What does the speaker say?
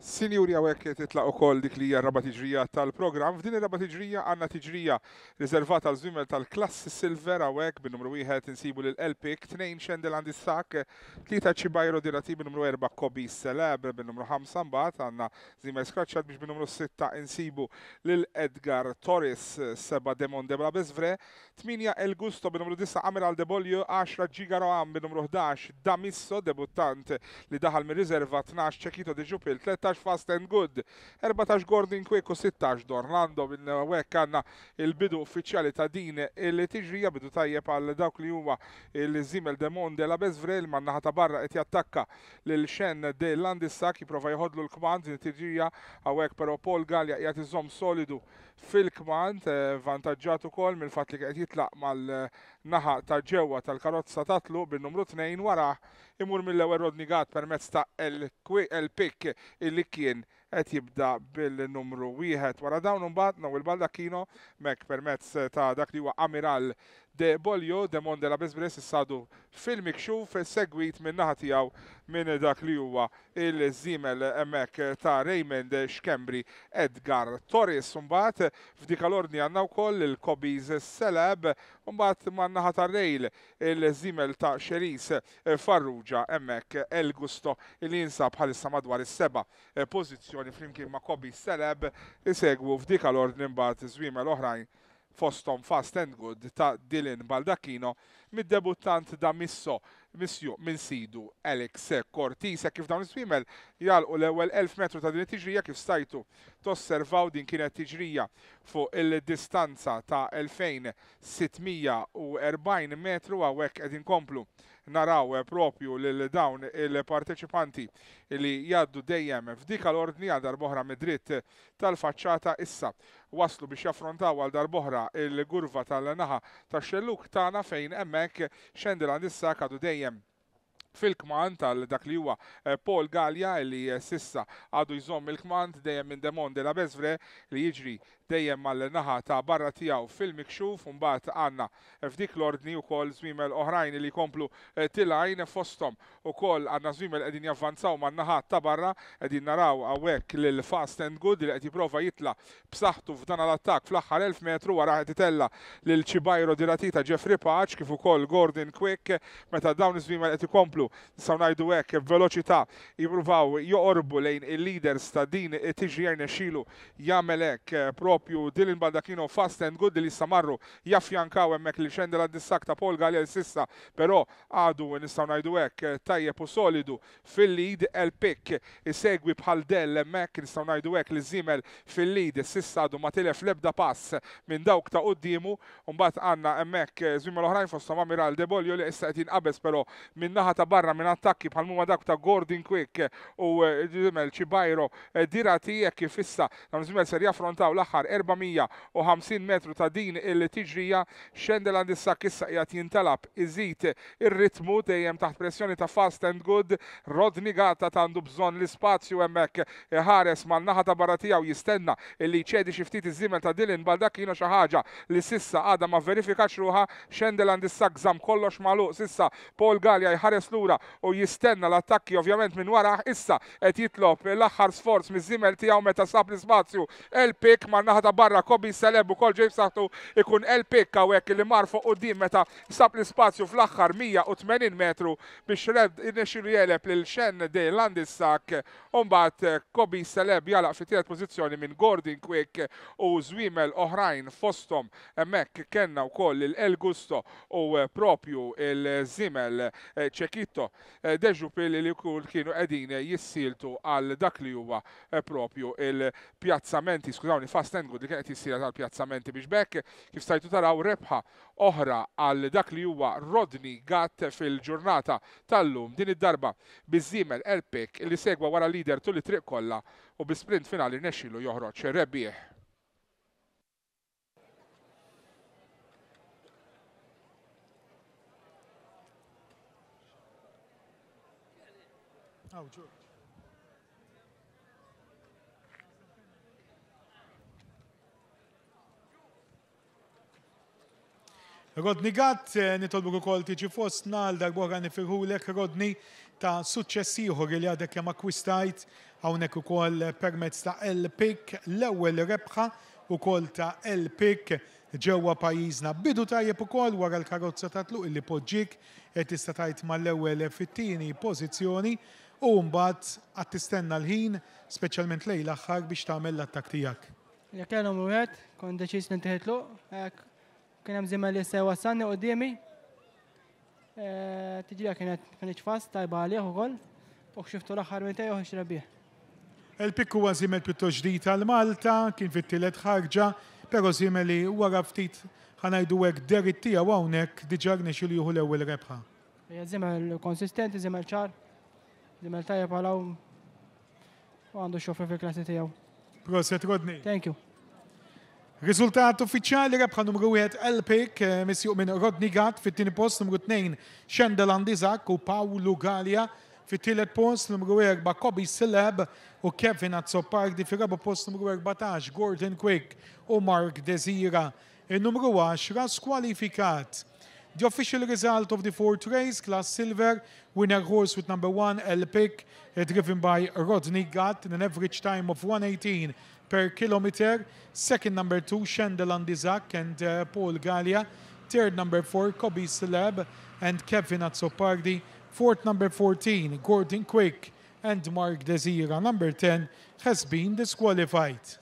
Sinjuri għawek titlaq u koll dik li hija tiġrija tal-program. F'din ir-raba tiġrija għandna tiġrija riservata għal żwiemel tal-klassi silver għawek bin-numru wieħed insibu l Elpik, tnejn xendel għandi sak, 3 ċibajro dirati bin-numru 4 kobi celebre bin-numru 5, mbagħad għandna żwiemel skraċċat biex bin-numru sitta insibu lil Edgar Torres, seba Demon de Brabezvre, tminja El Gusto bin-numru disa Amir De Bolju, 10 Gigaro Am bin-numru 11 Damisso, debuttant li daħal mir rezerva 12 Ċekito de Ġupil, 13 Fast and Good, 14 Gordon Quick u 16 Dorlando minn wek għanna il-bidu uffiċjali ta' din il-tiġrija bidu tajjeb għal dawk li huma il-Zimel de Monde la Bezvrel man naħa ta' barra qed jattakka l Xen de Landissa kiprofa jħodlu l-kmand din it-tiġrija għawek però Paul Gallia qiegħed iżomm solidu fil-kmand eh, vantaġġat ukoll mill-fatt li qed jitlaq mal-naħa ta' ġewwa tal-karozza tatlu bin-numru 2 wara imur mill-ewwel Rodnigat permezz ta' el-pick il Licky and qed jibda bil-numru wieħed. Wara dawn imbagħad naw il-baldakino mek permezz ta' dak li huwa Amiral de Bolio de la Besbres issadu fil-mikxuf segwit minn naħa tiegħu minn dak li huwa il-żimel hemmhekk ta' Raymond Xkembri Edgar Torres mbagħad f'dik l-ordni għandna wkoll il-Kobiz Seleb mbagħad man naħa ta' Rejl il zimel ta' Xeris Farrugia hemmhekk El Gusto il jinsab bħalissa madwar is-seba' pożizzjoni kompetizzjoni flimkien ma' Kobi Seleb isegwu f'dik għal-ordni mbagħad iż l-oħrajn fostom Fast and Good ta' Dylan Baldacchino mid-debuttant da Misso missju minn sidu Alex Cortisa kif dawn iswimel jalqu l-ewwel 1000 metru ta' din it-tiġrija kif stajtu tosservaw din kienet tiġrija fuq il-distanza ta' 2640 metru għawek qed komplu naraw propju lil dawn il-parteċipanti li jaddu dejjem f'dik l-ordni għal darboħra mid-dritt tal-faċċata issa waslu biex jaffrontaw għal darboħra il-gurva tal-naħa tax-xelluk tagħna fejn hemmhekk xendilha nissa kadu dejjem dejjem fil-kmand tal dak li huwa eh, Paul Gallia li sissa għadu jżomm il-kmand dejjem minn Demon de la Bezvre li jiġri dejjem mal-naħa ta' barra tijaw fil-mikxuf, mbagħad għanna f'dik l-ordni u kol zmimel oħrajn li komplu eh, tilajn fostom u kol għanna zmimel edin javvanzaw man naħa ta' barra edin naraw għawek l-fast and good li għedin jiprofa jitla b'saħtu f'dan l-attak fl-axħar 1000 metru għara għed l-ċibajro diratita Jeffrey Paċ kif ukoll Gordon Quick meta dawn zmimel ikomplu jikomplu sawnajdu għek veloċità jipruvaw joqorbu lejn il-leaders ta' din tiġi għajna xilu jamelek eh, prop doppju Dylan Baldacchino fast and good li samarru jaffjankaw emmek li xendela dissak ta' Paul Galliel sissa, pero għadu nistaw najdu ek tajjeb u solidu fil-lead el pick isegwi bħal del emmek nistaw najdu ek li zimel fil-lead sissa għadu ma telef lebda pass minn dawk ta' uddimu unbat għanna emmek eh, zimel oħrajn fosta ma' Miral debol li issa għetin qabes pero minn naħa ta' barra minn attakki bħal Muma dawk ta' Gordon Quick u eh, zimel ċibajro eh, dirati jifissa, nam zimel ser jaffrontaw l-axar 450 metru ta' din il-tiġrija Xendeland issa kissa qiegħed jintalab iżid ir-ritmu dejjem taħt pressjoni ta' fast and good Rodni Gata għandu bżonn l-ispazju hemmhekk ħares man-naħa ta' barra tiegħu jistenna li ċedi xi ftit iż-żimel ta' Dilin bal dak kienu xi ħaġa li sissa għadha ma verifikax ruha Xendeland issa gżam kollox magħluq sissa Paul Gallia jħares lura u jistenna l-attakki ovvjament minn wara issa qed jitlob l-aħħar sforz miż-żimel tiegħu meta sab l-ispazju. El-pik ma' naħda barra Kobi Seleb u kol ġejf saħtu ikun El Pekka u li marfu u din meta sab l-spazju fl-axħar 180 metru biex red innexilu jeleb l xen de Landissak umbat Kobi Seleb jalaq fi tiret pozizjoni minn Gordon Quick u Zwimel oħrajn fostom emmek kenna u koll il-El Gusto u eh, propju il-Zimel ċekitto eh, eh, deġu pil li kull kienu edin jissiltu għal dak li huwa propju il-pjazzamenti, skużawni, fast Sandgood li kienet jissira tal-pjazzamenti biex bekk kif stajtu taraw rebħa oħra għal dak li huwa Rodney Gatt fil-ġurnata tal-lum din id-darba biż-żiemel li segwa wara lider tul it-triq kollha u bis sprint finali nexilu joħroġ rebbieħ. Oh, sure. Rodni Gatt, eh, nitolbu ukoll tiġi fostna darbora nifirhu lek Rodni ta' suċċess ieħor li għadek kemm akkwistajt hawnhekk ukoll permezz ta' l Pik, l-ewwel rebħa kol ta' l pik ġewwa pajjiżna. Bidu tajjeb ukoll wara l-karozza ta' tluq illi poġġik qed tista' tajt mal-ewwel fit-tieni pożizzjoni u mbagħad qed tistenna l-ħin speċjalment lejla, aħħar biex tagħmel l t tiegħek. Jekk kellhom wieħed kont deċiż li ntieħed kien hemm żiema li sewa sanni qudiemi. Eh, Tiġrija kienet kien iċfas tajba għalih ukoll u xiftu l-aħħar minn tejjew bih. Il-pikku huwa żiemel pjuttost ġdid għal-Malta, kien fit-tielet ħarġa, però żiemel li wara ftit ħanajdu hekk derit tiegħu hawnhekk diġà rnexxu li juhu l-ewwel rebħa. Żiemel konsistenti, żiemel ċar, żiemel tajjeb għalaw u għandu xofer fil-klassi tiegħu. Proset Rodney. Thank you. Rizultat uffiċjali rebħa numru 1 Elpik eh, misjuq minn Rodni Gat fit tini post numru 2 Xendelan Dizak u Paolo Galia fit-tielet post numru 4 Kobi Sileb u Kevin Azzopardi fit raba post numru 14 Gordon Quick u Mark Desira. Il-numru e 10 ras kwalifikat. The official result of the fourth race, class silver, winner horse with number one, El Pick, eh, driven by Rodney Gatt in an average time of 118 per kilometer. Second number two, Shandel Andizak and uh, Paul Gallia. Third number four, Kobe Celeb and Kevin Azzopardi. Fourth number 14, Gordon Quick and Mark Desira. Number 10 has been disqualified.